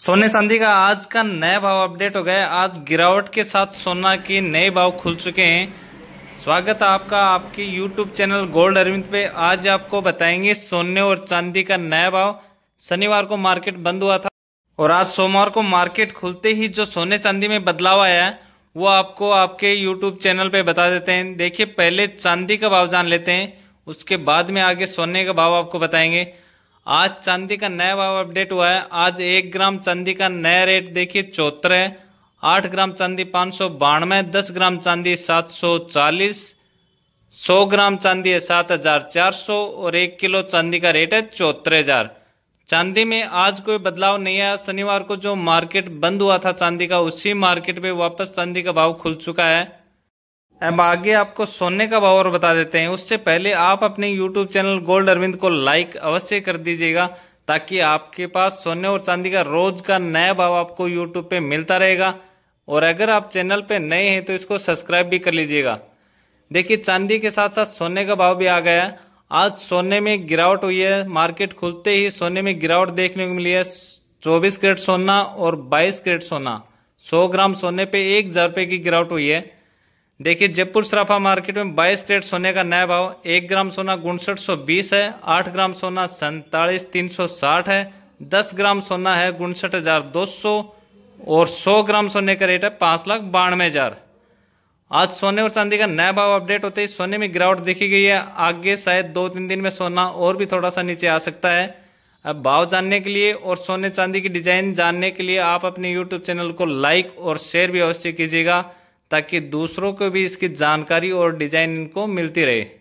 सोने चांदी का आज का नया भाव अपडेट हो गया आज गिरावट के साथ सोना के नए भाव खुल चुके हैं स्वागत है आपका आपके YouTube चैनल गोल्ड अरविंद पे आज आपको बताएंगे सोने और चांदी का नया भाव शनिवार को मार्केट बंद हुआ था और आज सोमवार को मार्केट खुलते ही जो सोने चांदी में बदलाव आया है वो आपको आपके यूट्यूब चैनल पे बता देते हैं देखिए पहले चांदी का भाव जान लेते हैं उसके बाद में आगे सोने का भाव आपको बताएंगे आज चांदी का नया भाव अपडेट हुआ है आज एक ग्राम चांदी का नया रेट देखिए चौहत्तर आठ ग्राम चांदी पाँच सौ बानवे दस ग्राम चांदी सात सौ चालीस सौ ग्राम चांदी है सात हजार चार सौ और एक किलो चांदी का रेट है चौहत्तर हजार चांदी में आज कोई बदलाव नहीं आया शनिवार को जो मार्केट बंद हुआ था चांदी का उसी मार्केट में वापस चांदी का भाव खुल चुका है अब आगे आपको सोने का भाव और बता देते हैं उससे पहले आप अपने यूट्यूब चैनल गोल्ड अरविंद को लाइक अवश्य कर दीजिएगा ताकि आपके पास सोने और चांदी का रोज का नया भाव आपको यूट्यूब पे मिलता रहेगा और अगर आप चैनल पे नए हैं तो इसको सब्सक्राइब भी कर लीजिएगा देखिए चांदी के साथ साथ सोने का भाव भी आ गया आज सोने में गिरावट हुई है मार्केट खुलते ही सोने में गिरावट देखने को मिली है चौबीस करेट सोना और बाईस करेट सोना सौ ग्राम सोने पे एक हजार की गिरावट हुई है देखिए जयपुर सराफा मार्केट में 22 कैरेट सोने का नया भाव एक ग्राम सोना उनसठ सौ बीस है आठ ग्राम सोना सैतालीस तीन सौ साठ है दस ग्राम सोना है उनसठ हजार दो सौ और सौ ग्राम सोने का रेट है पांच लाख बानवे हजार आज सोने और चांदी का नया भाव अपडेट होते ही सोने में गिरावट देखी गई है आगे शायद दो तीन दिन में सोना और भी थोड़ा सा नीचे आ सकता है अब भाव जानने के लिए और सोने चांदी की डिजाइन जानने के लिए आप अपने यूट्यूब चैनल को लाइक और शेयर भी अवश्य कीजिएगा ताकि दूसरों को भी इसकी जानकारी और डिजाइन इनको मिलती रहे